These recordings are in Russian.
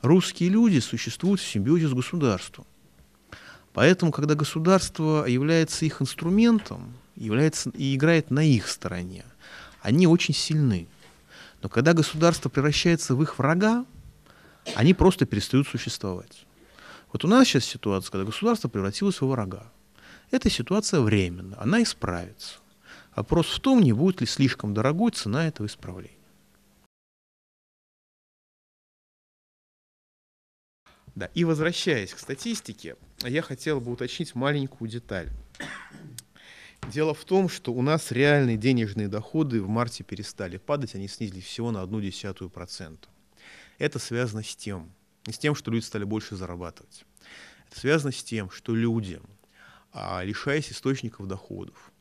Русские люди существуют в симбиозе с государством. Поэтому, когда государство является их инструментом является, и играет на их стороне, они очень сильны. Но когда государство превращается в их врага, они просто перестают существовать. Вот у нас сейчас ситуация, когда государство превратилось в врага. Эта ситуация временна, она исправится. Вопрос в том, не будет ли слишком дорогой цена этого исправления. Да. И возвращаясь к статистике, я хотел бы уточнить маленькую деталь. Дело в том, что у нас реальные денежные доходы в марте перестали падать, они снизились всего на одну десятую процента. Это связано с тем, не с тем, что люди стали больше зарабатывать. Это связано с тем, что люди, а, лишаясь источников доходов,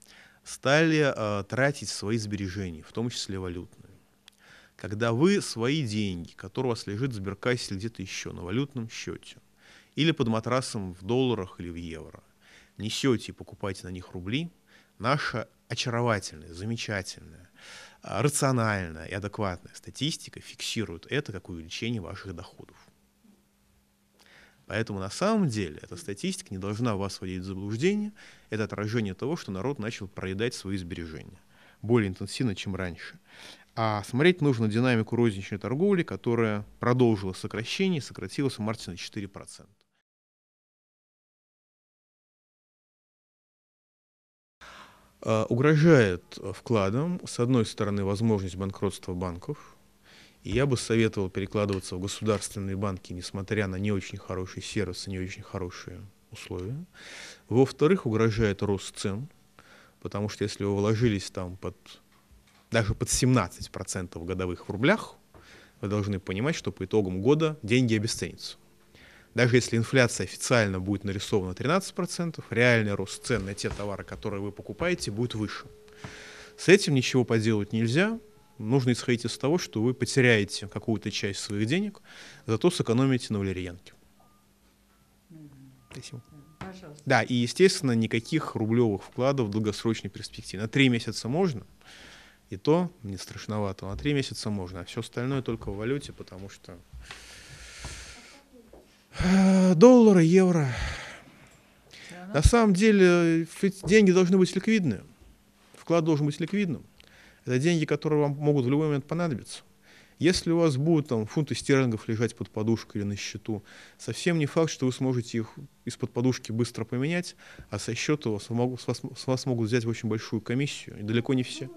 стали а, тратить свои сбережения, в том числе валютные когда вы свои деньги, которые у вас лежит в сберкассе где-то еще на валютном счете, или под матрасом в долларах или в евро, несете и покупаете на них рубли, наша очаровательная, замечательная, а, рациональная и адекватная статистика фиксирует это как увеличение ваших доходов. Поэтому на самом деле эта статистика не должна вас вводить в заблуждение. Это отражение того, что народ начал проедать свои сбережения более интенсивно, чем раньше. А смотреть нужно динамику розничной торговли, которая продолжила сокращение сократилась в марте на 4%. А, угрожает вкладам, с одной стороны, возможность банкротства банков. И я бы советовал перекладываться в государственные банки, несмотря на не очень хороший сервис и не очень хорошие условия. Во-вторых, угрожает рост цен, потому что если вы вложились там под даже под 17% годовых в рублях, вы должны понимать, что по итогам года деньги обесценятся. Даже если инфляция официально будет нарисована 13%, реальный рост цен на те товары, которые вы покупаете, будет выше. С этим ничего поделать нельзя. Нужно исходить из того, что вы потеряете какую-то часть своих денег, зато сэкономите на валерьянке. Спасибо. Пожалуйста. Да, и, естественно, никаких рублевых вкладов в долгосрочной перспективе. На три месяца можно, и то мне страшновато. На три месяца можно, а все остальное только в валюте, потому что э, доллары, евро. На самом деле э, деньги должны быть ликвидны. Вклад должен быть ликвидным. Это деньги, которые вам могут в любой момент понадобиться. Если у вас будут там фунты стерлингов лежать под подушкой или на счету, совсем не факт, что вы сможете их из-под подушки быстро поменять, а со счета вас, с вас, с вас могут взять очень большую комиссию, и далеко не все.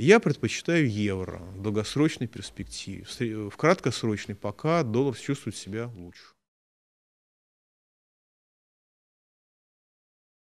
Я предпочитаю евро в долгосрочной перспективе. В краткосрочной пока доллар чувствует себя лучше.